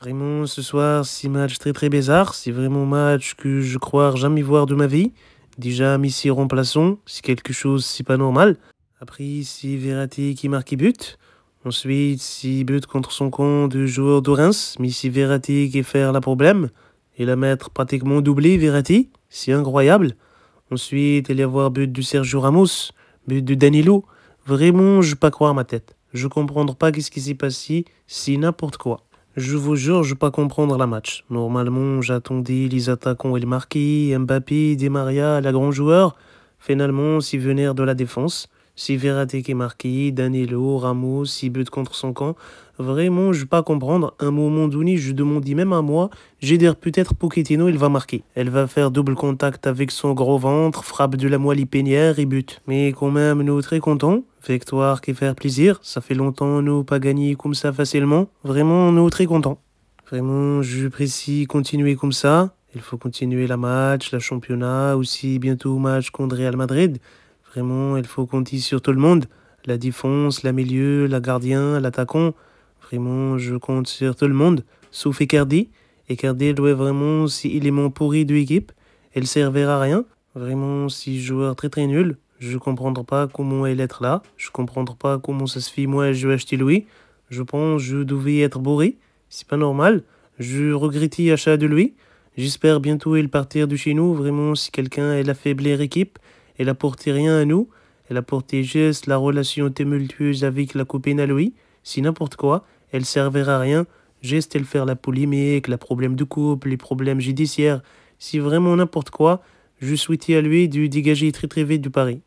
Vraiment, ce soir, si match très très bizarre. C'est vraiment un match que je crois jamais voir de ma vie. Déjà, Missy remplaçons, c'est quelque chose, c'est pas normal. Après, si Verratti qui marque et but. Ensuite, si but contre son camp du joueur de Reims. Missy Verratti qui fait la problème. Et la mettre pratiquement doublé, Verratti. C'est incroyable. Ensuite, il y a avoir but du Sergio Ramos, but de Danilo. Vraiment, je pas croire ma tête. Je comprends pas qu'est-ce qui s'est passé. C'est n'importe quoi. Je vous jure, je pas comprendre la match. Normalement, j'attendais les attaquants et le marquis, Mbappé, Di Maria, la grand joueur. Finalement, s'ils venaient de la défense. Si qui est marqué, Danilo, Ramos, 6 buts contre son camp. Vraiment, je ne pas comprendre. Un moment donné, je dit même à moi, j'ai dire peut-être Pochettino, il va marquer. Elle va faire double contact avec son gros ventre, frappe de la moelle pénière et but. Mais quand même, nous très contents. Victoire qui fait plaisir. Ça fait longtemps, nous pas gagner comme ça facilement. Vraiment, nous très contents. Vraiment, je précise continuer comme ça. Il faut continuer la match, la championnat, aussi bientôt match contre Real Madrid. Vraiment, il faut compter sur tout le monde. La défense, la milieu, la gardien, l'attaquant. Vraiment, je compte sur tout le monde, sauf Icardi. Icardi, doit vraiment, si mon pourri de l'équipe, elle servira à rien. Vraiment, si joueur très très nul, je ne comprends pas comment elle est là. Je comprends pas comment ça se fait, moi, je acheté acheter lui. Je pense je devais être bourré. C'est pas normal. Je regrette l'achat de lui. J'espère bientôt il partir de chez nous. Vraiment, si quelqu'un la faible équipe, elle apportait rien à nous. Elle apportait juste la relation tumultueuse avec la copine à Louis. Si n'importe quoi, elle servira à rien. Juste elle faire la polémique, la problème de couple, les problèmes judiciaires. Si vraiment n'importe quoi, je souhaitais à lui de dégager très très vite du Paris.